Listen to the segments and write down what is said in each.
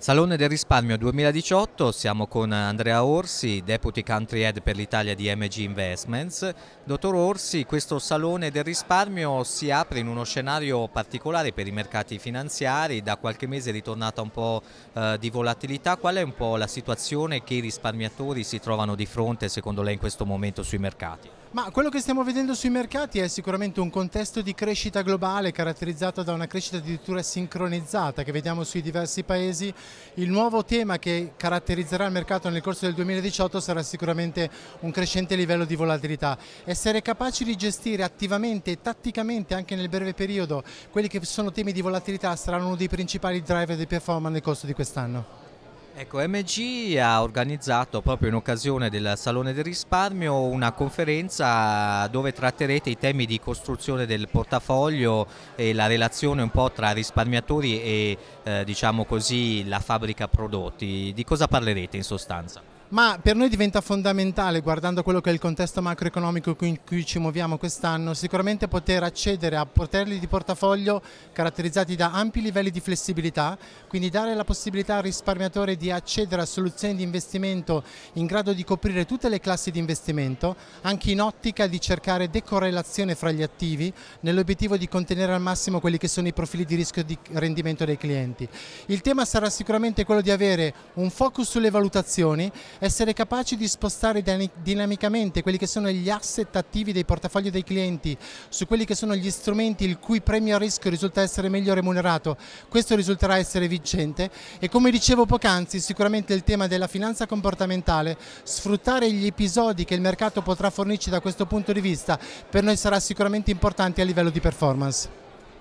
Salone del risparmio 2018, siamo con Andrea Orsi, Deputy Country Head per l'Italia di MG Investments. Dottor Orsi, questo Salone del risparmio si apre in uno scenario particolare per i mercati finanziari, da qualche mese è ritornata un po' eh, di volatilità, qual è un po' la situazione che i risparmiatori si trovano di fronte secondo lei in questo momento sui mercati? Ma quello che stiamo vedendo sui mercati è sicuramente un contesto di crescita globale caratterizzato da una crescita addirittura sincronizzata che vediamo sui diversi paesi. Il nuovo tema che caratterizzerà il mercato nel corso del 2018 sarà sicuramente un crescente livello di volatilità. Essere capaci di gestire attivamente e tatticamente anche nel breve periodo quelli che sono temi di volatilità saranno uno dei principali driver di performance nel corso di quest'anno. Ecco, MG ha organizzato proprio in occasione del Salone del Risparmio una conferenza dove tratterete i temi di costruzione del portafoglio e la relazione un po' tra risparmiatori e eh, diciamo così, la fabbrica prodotti. Di cosa parlerete in sostanza? ma per noi diventa fondamentale, guardando quello che è il contesto macroeconomico in cui ci muoviamo quest'anno, sicuramente poter accedere a poterli di portafoglio caratterizzati da ampi livelli di flessibilità, quindi dare la possibilità al risparmiatore di accedere a soluzioni di investimento in grado di coprire tutte le classi di investimento, anche in ottica di cercare decorrelazione fra gli attivi, nell'obiettivo di contenere al massimo quelli che sono i profili di rischio di rendimento dei clienti. Il tema sarà sicuramente quello di avere un focus sulle valutazioni, essere capaci di spostare dinamicamente quelli che sono gli asset attivi dei portafogli dei clienti su quelli che sono gli strumenti il cui premio a rischio risulta essere meglio remunerato, questo risulterà essere vincente e come dicevo poc'anzi sicuramente il tema della finanza comportamentale, sfruttare gli episodi che il mercato potrà fornirci da questo punto di vista per noi sarà sicuramente importante a livello di performance.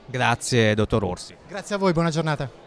Grazie dottor Orsi. Grazie a voi, buona giornata.